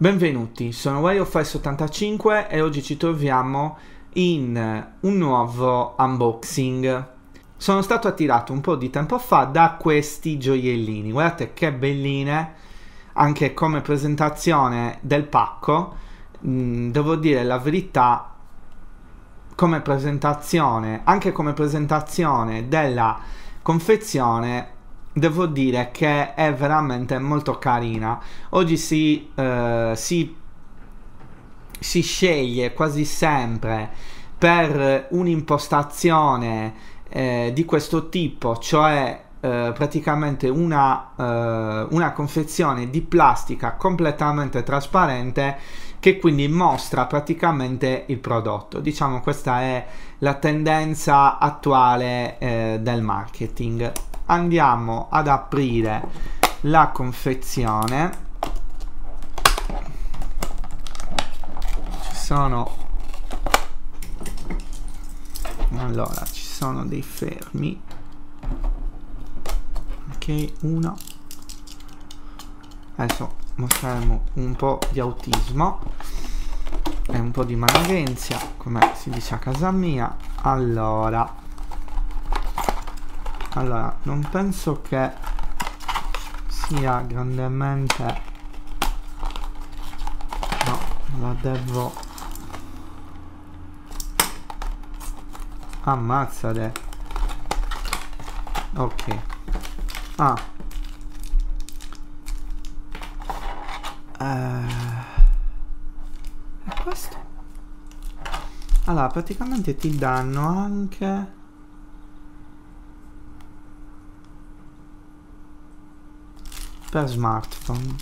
Benvenuti, sono Way 85 e oggi ci troviamo in un nuovo unboxing. Sono stato attirato un po' di tempo fa da questi gioiellini, guardate che belline, anche come presentazione del pacco, mm, devo dire la verità, come presentazione, anche come presentazione della confezione devo dire che è veramente molto carina. Oggi si, eh, si, si sceglie quasi sempre per un'impostazione eh, di questo tipo, cioè eh, praticamente una, eh, una confezione di plastica completamente trasparente che quindi mostra praticamente il prodotto. Diciamo questa è la tendenza attuale eh, del marketing andiamo ad aprire la confezione ci sono allora ci sono dei fermi ok uno adesso mostriamo un po' di autismo e un po' di malagenzia come si dice a casa mia allora allora non penso che sia grandemente no la devo ammazzate ok ah eh, è questo allora praticamente ti danno anche per smartphone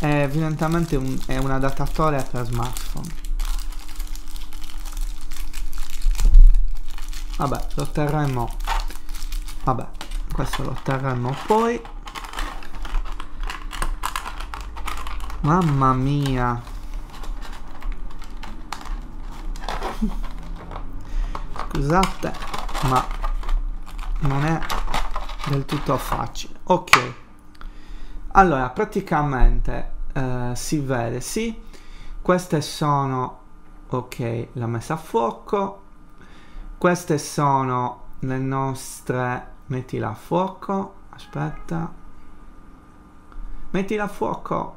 è evidentemente un, è un adattatore per smartphone vabbè lo terremo vabbè questo lo terremo poi mamma mia scusate ma non è del tutto facile ok allora praticamente eh, si vede sì queste sono ok la messa a fuoco queste sono le nostre mettila a fuoco aspetta mettila a fuoco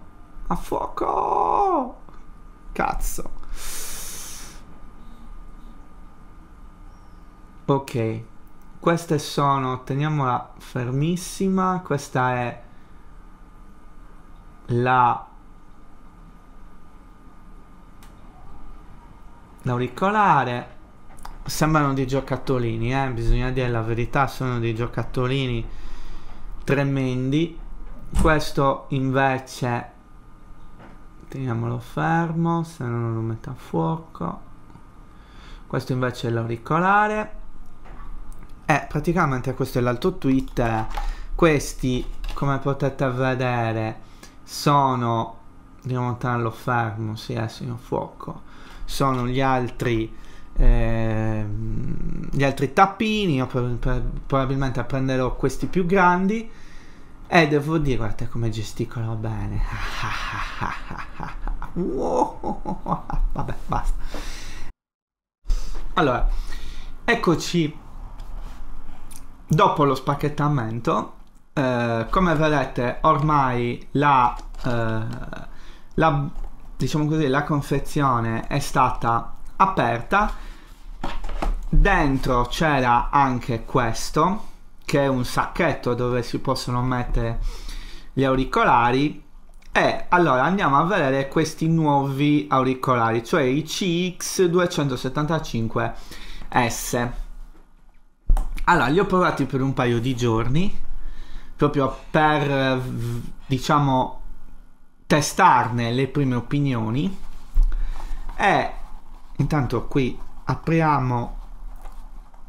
a fuoco cazzo ok queste sono, teniamola fermissima, questa è la l'auricolare sembrano dei giocattolini eh? bisogna dire la verità sono dei giocattolini tremendi questo invece teniamolo fermo se non lo metto a fuoco questo invece è l'auricolare eh, praticamente questo è l'altro Twitter. Questi, come potete vedere, sono... Andiamo lontano lo fermo, si eh, sì, è segno fuoco. Sono gli altri... Eh, gli altri tappini, io probabilmente prenderò questi più grandi. E devo dire, guardate come gesticolo bene. Vabbè, basta. Allora, eccoci dopo lo spacchettamento, eh, come vedete ormai la, eh, la, diciamo così, la confezione è stata aperta. Dentro c'era anche questo, che è un sacchetto dove si possono mettere gli auricolari. E allora andiamo a vedere questi nuovi auricolari, cioè i CX275S. Allora, li ho provati per un paio di giorni, proprio per, diciamo, testarne le prime opinioni. E intanto qui apriamo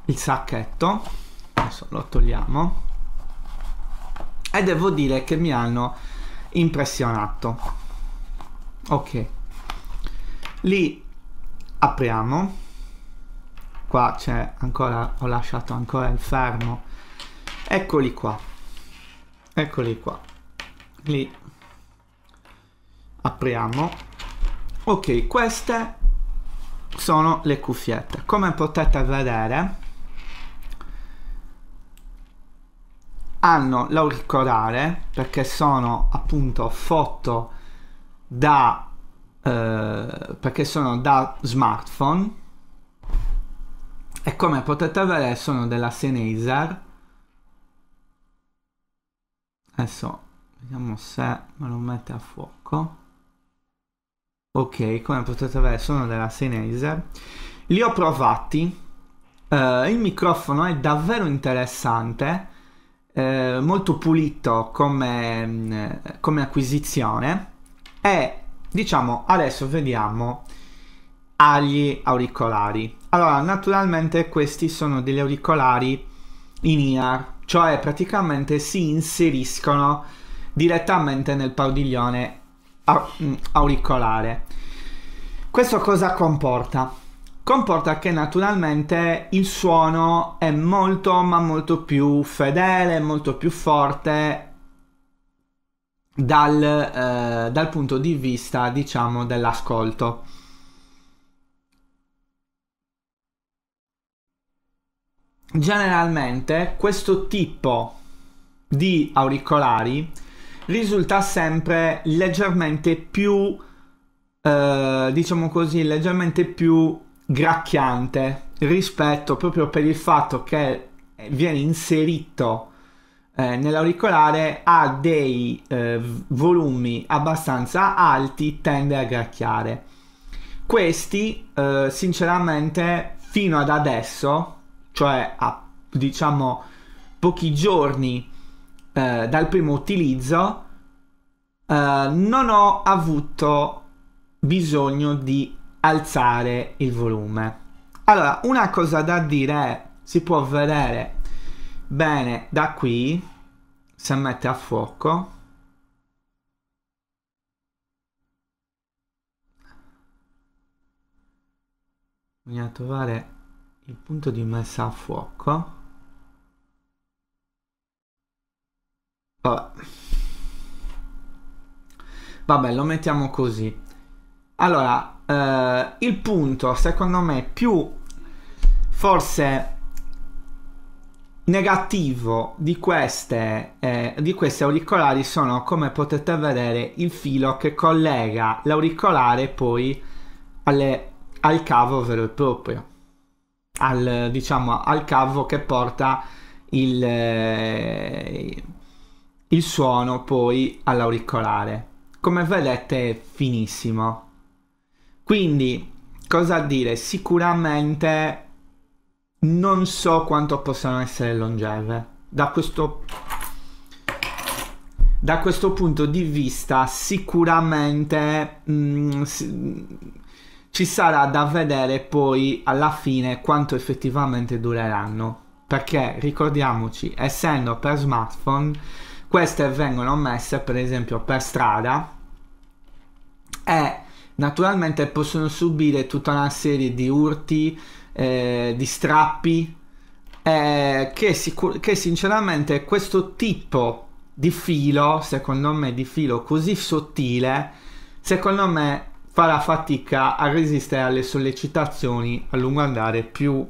il sacchetto, adesso lo togliamo. E devo dire che mi hanno impressionato. Ok, li apriamo qua c'è ancora ho lasciato ancora il fermo eccoli qua eccoli qua li apriamo ok queste sono le cuffiette come potete vedere hanno l'auricolare perché sono appunto foto da eh, perché sono da smartphone e come potete vedere sono della Sennheiser. Adesso vediamo se me lo mette a fuoco. Ok, come potete vedere sono della Sennheiser. Li ho provati. Uh, il microfono è davvero interessante, eh, molto pulito come, mm, come acquisizione e diciamo adesso vediamo agli auricolari. Allora, naturalmente questi sono degli auricolari in ear, cioè praticamente si inseriscono direttamente nel padiglione mm, auricolare. Questo cosa comporta? Comporta che naturalmente il suono è molto ma molto più fedele, molto più forte dal, eh, dal punto di vista diciamo dell'ascolto. generalmente questo tipo di auricolari risulta sempre leggermente più, eh, diciamo così, leggermente più gracchiante rispetto proprio per il fatto che viene inserito eh, nell'auricolare ha dei eh, volumi abbastanza alti, tende a gracchiare. Questi, eh, sinceramente, fino ad adesso cioè a diciamo pochi giorni eh, dal primo utilizzo, eh, non ho avuto bisogno di alzare il volume. Allora, una cosa da dire è, si può vedere bene da qui, se mette a fuoco, bisogna trovare il punto di messa a fuoco vabbè vabbè lo mettiamo così allora eh, il punto secondo me più forse negativo di queste, eh, di questi auricolari sono come potete vedere il filo che collega l'auricolare poi alle, al cavo vero e proprio al, diciamo, al cavo che porta il, eh, il suono poi all'auricolare. Come vedete è finissimo. Quindi, cosa dire? Sicuramente non so quanto possano essere longeve. Da questo, da questo punto di vista, sicuramente mh, mm, ci sarà da vedere poi alla fine quanto effettivamente dureranno. Perché ricordiamoci, essendo per smartphone, queste vengono messe per esempio per strada e naturalmente possono subire tutta una serie di urti, eh, di strappi, eh, che, sicur- che sinceramente questo tipo di filo, secondo me di filo così sottile, secondo me farà fatica a resistere alle sollecitazioni a lungo andare più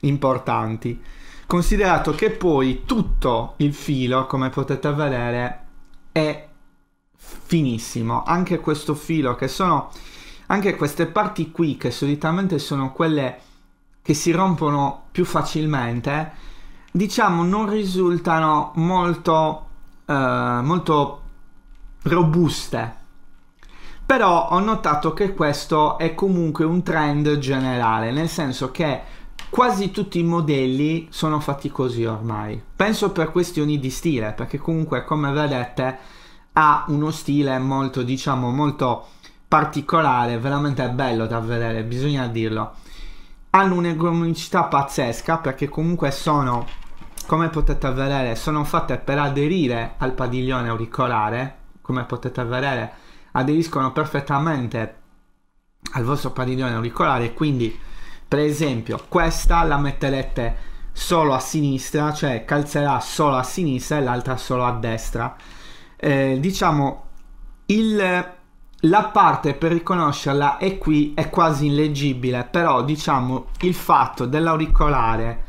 importanti. Considerato che poi tutto il filo, come potete vedere, è finissimo. Anche questo filo che sono anche queste parti qui che solitamente sono quelle che si rompono più facilmente, diciamo non risultano molto, eh, molto robuste però ho notato che questo è comunque un trend generale, nel senso che quasi tutti i modelli sono fatti così ormai. Penso per questioni di stile, perché comunque come vedete ha uno stile molto, diciamo, molto particolare, veramente bello da vedere, bisogna dirlo. Hanno un'ergonomicità pazzesca perché comunque sono, come potete vedere, sono fatte per aderire al padiglione auricolare, come potete vedere aderiscono perfettamente al vostro padiglione auricolare quindi per esempio questa la metterete solo a sinistra cioè calzerà solo a sinistra e l'altra solo a destra eh, diciamo il, la parte per riconoscerla è qui è quasi illeggibile però diciamo il fatto dell'auricolare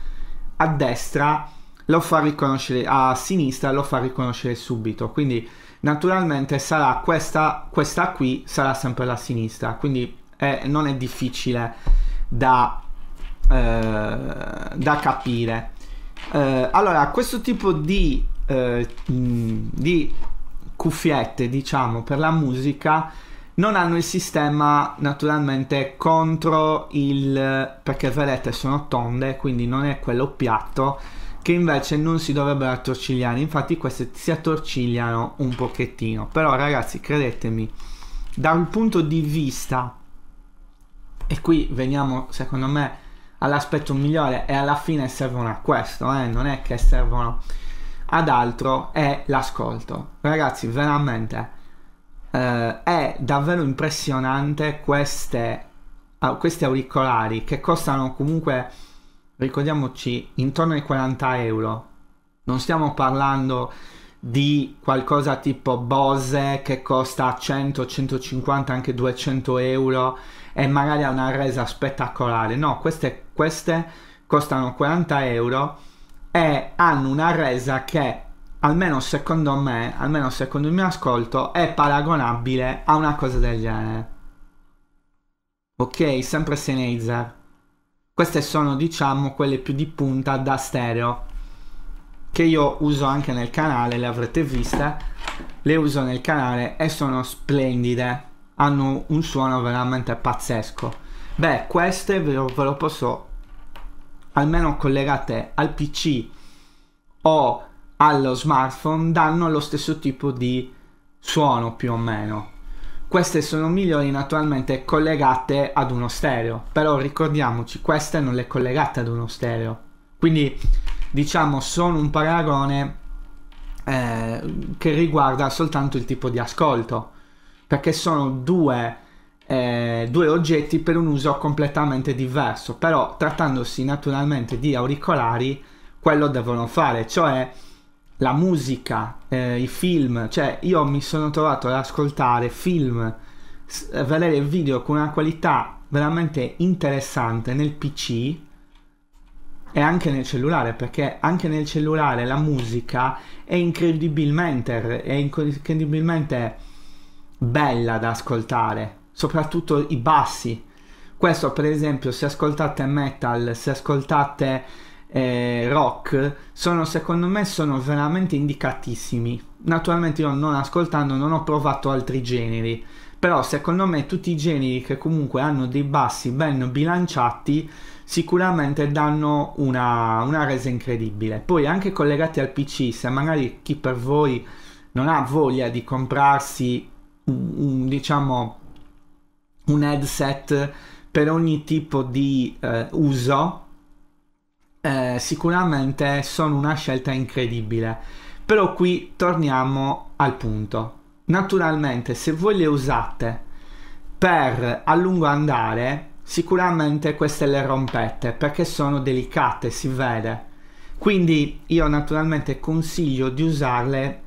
a destra lo fa riconoscere a sinistra lo fa riconoscere subito quindi naturalmente sarà questa, questa qui sarà sempre la sinistra, quindi è, non è difficile da, eh, da capire. Eh, allora, questo tipo di, eh, mm, di cuffiette, diciamo, per la musica non hanno il sistema naturalmente contro il perché vedete sono tonde quindi non è quello piatto che invece non si dovrebbero attorcigliare. Infatti queste si attorcigliano un pochettino. Però ragazzi, credetemi, da un punto di vista, e qui veniamo secondo me all'aspetto migliore e alla fine servono a questo, eh? non è che servono ad altro, è l'ascolto. Ragazzi, veramente eh, è davvero impressionante queste, uh, questi auricolari che costano comunque ricordiamoci, intorno ai 40 euro. Non stiamo parlando di qualcosa tipo Bose che costa 100, 150, anche 200 euro e magari ha una resa spettacolare. No, queste, queste costano 40 euro e hanno una resa che almeno secondo me, almeno secondo il mio ascolto, è paragonabile a una cosa del genere. Ok, sempre Sennheiser. Queste sono diciamo quelle più di punta da stereo che io uso anche nel canale, le avrete viste, le uso nel canale e sono splendide, hanno un suono veramente pazzesco. Beh, queste ve lo, ve lo posso almeno collegate al PC o allo smartphone danno lo stesso tipo di suono più o meno queste sono migliori naturalmente collegate ad uno stereo, però ricordiamoci, queste non le collegate ad uno stereo. Quindi diciamo sono un paragone eh, che riguarda soltanto il tipo di ascolto, perché sono due, eh, due oggetti per un uso completamente diverso, però trattandosi naturalmente di auricolari, quello devono fare, cioè la musica, eh, i film, cioè io mi sono trovato ad ascoltare film, vedere video con una qualità veramente interessante nel PC e anche nel cellulare, perché anche nel cellulare la musica è incredibilmente, è incredibilmente bella da ascoltare, soprattutto i bassi. Questo per esempio se ascoltate metal, se ascoltate eh, rock sono secondo me sono veramente indicatissimi. Naturalmente io non ascoltando non ho provato altri generi, però secondo me tutti i generi che comunque hanno dei bassi ben bilanciati sicuramente danno una, una resa incredibile. Poi anche collegati al PC, se magari chi per voi non ha voglia di comprarsi un, un diciamo un headset per ogni tipo di eh, uso eh, sicuramente sono una scelta incredibile. Però qui torniamo al punto. Naturalmente, se voi le usate per a lungo andare, sicuramente queste le rompete perché sono delicate, si vede. Quindi io naturalmente consiglio di usarle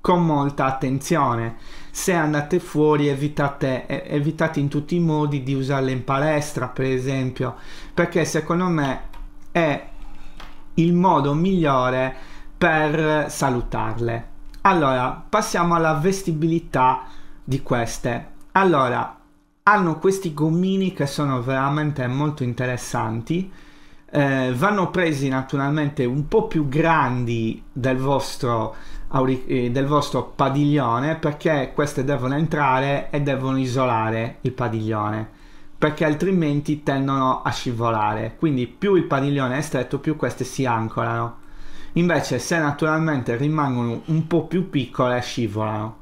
con molta attenzione. Se andate fuori evitate, evitate in tutti i modi di usarle in palestra, per esempio, perché secondo me è il modo migliore per salutarle. Allora, passiamo alla vestibilità di queste. Allora, hanno questi gommini che sono veramente molto interessanti. Eh, vanno presi naturalmente un po' più grandi del vostro, eh, del vostro padiglione perché queste devono entrare e devono isolare il padiglione perché altrimenti tendono a scivolare. Quindi più il padiglione è stretto, più queste si ancorano. Invece se naturalmente rimangono un po' più piccole, scivolano.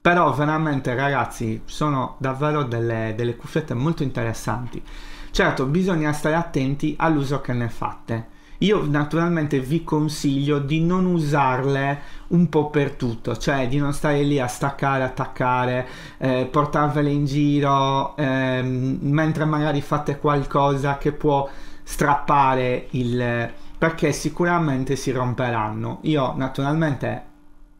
Però veramente ragazzi, sono davvero delle, delle cuffiette molto interessanti. Certo, bisogna stare attenti all'uso che ne fate. Io naturalmente vi consiglio di non usarle un po' per tutto, cioè di non stare lì a staccare, attaccare, eh, portarvele in giro, ehm, mentre magari fate qualcosa che può strappare il... perché sicuramente si romperanno. Io naturalmente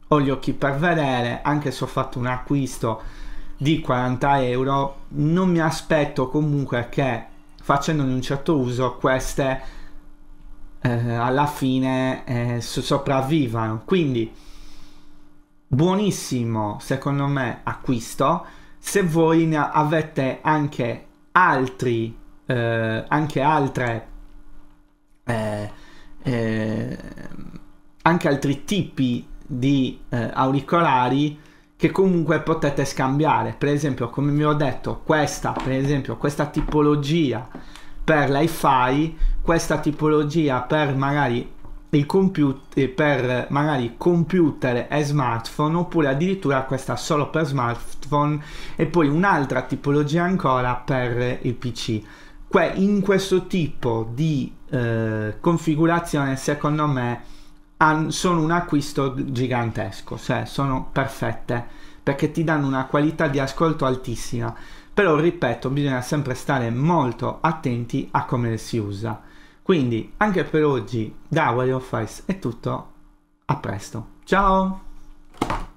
ho gli occhi per vedere, anche se ho fatto un acquisto di 40 euro, non mi aspetto comunque che facendone un certo uso queste eh, alla fine eh, sopravvivano. Quindi buonissimo secondo me acquisto se voi ne avete anche altri eh, anche altre eh, eh, anche altri tipi di eh, auricolari che comunque potete scambiare per esempio come vi ho detto questa per esempio questa tipologia per l'iFi questa tipologia per magari il computer eh, per magari computer e smartphone oppure addirittura questa solo per smartphone e poi un'altra tipologia ancora per il PC que- in questo tipo di eh, configurazione secondo me sono un acquisto gigantesco, cioè sono perfette perché ti danno una qualità di ascolto altissima però ripeto bisogna sempre stare molto attenti a come si usa quindi anche per oggi da Warrior Files è tutto a presto ciao